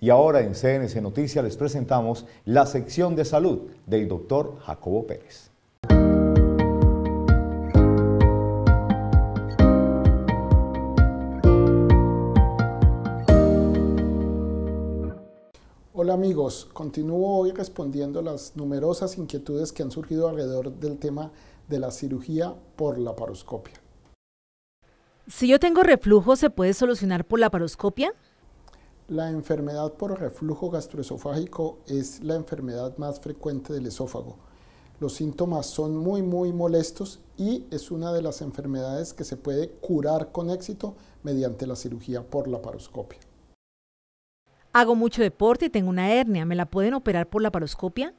Y ahora en CNC Noticias les presentamos la sección de salud del doctor Jacobo Pérez. Hola amigos, continúo hoy respondiendo las numerosas inquietudes que han surgido alrededor del tema de la cirugía por la paroscopia. Si yo tengo reflujo, ¿se puede solucionar por la paroscopia? La enfermedad por reflujo gastroesofágico es la enfermedad más frecuente del esófago. Los síntomas son muy, muy molestos y es una de las enfermedades que se puede curar con éxito mediante la cirugía por la paroscopia. Hago mucho deporte y tengo una hernia. ¿Me la pueden operar por la paroscopia?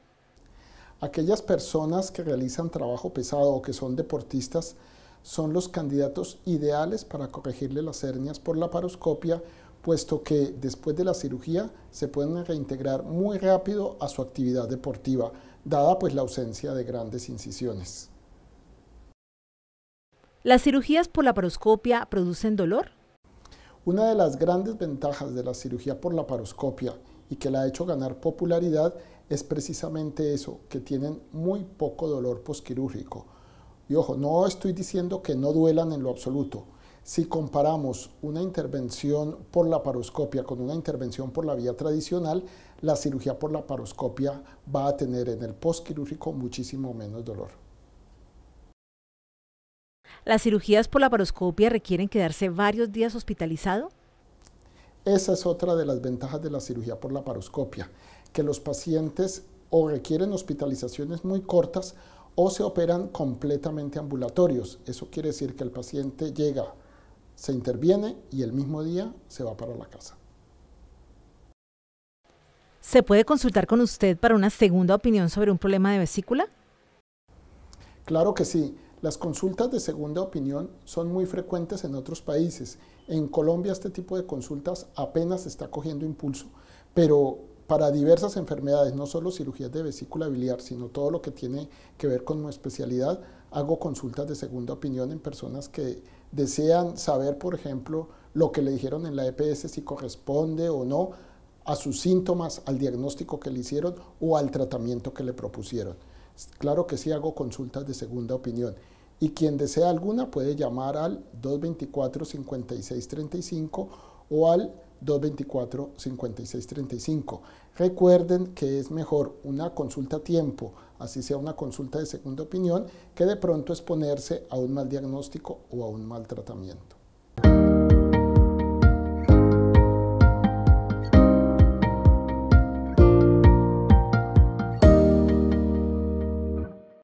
Aquellas personas que realizan trabajo pesado o que son deportistas son los candidatos ideales para corregirle las hernias por la paroscopia puesto que después de la cirugía se pueden reintegrar muy rápido a su actividad deportiva, dada pues la ausencia de grandes incisiones. ¿Las cirugías por la paroscopia producen dolor? Una de las grandes ventajas de la cirugía por la paroscopia y que la ha hecho ganar popularidad es precisamente eso, que tienen muy poco dolor posquirúrgico. Y ojo, no estoy diciendo que no duelan en lo absoluto, si comparamos una intervención por la paroscopia con una intervención por la vía tradicional, la cirugía por la paroscopia va a tener en el postquirúrgico muchísimo menos dolor. ¿Las cirugías por la paroscopia requieren quedarse varios días hospitalizado? Esa es otra de las ventajas de la cirugía por la paroscopia, que los pacientes o requieren hospitalizaciones muy cortas o se operan completamente ambulatorios. Eso quiere decir que el paciente llega se interviene y el mismo día se va para la casa. ¿Se puede consultar con usted para una segunda opinión sobre un problema de vesícula? Claro que sí. Las consultas de segunda opinión son muy frecuentes en otros países. En Colombia este tipo de consultas apenas está cogiendo impulso, pero para diversas enfermedades, no solo cirugías de vesícula biliar, sino todo lo que tiene que ver con mi especialidad, hago consultas de segunda opinión en personas que desean saber, por ejemplo, lo que le dijeron en la EPS, si corresponde o no a sus síntomas, al diagnóstico que le hicieron o al tratamiento que le propusieron. Claro que sí hago consultas de segunda opinión. Y quien desea alguna puede llamar al 224-5635 o al 224-5635. Recuerden que es mejor una consulta a tiempo, así sea una consulta de segunda opinión, que de pronto exponerse a un mal diagnóstico o a un mal tratamiento.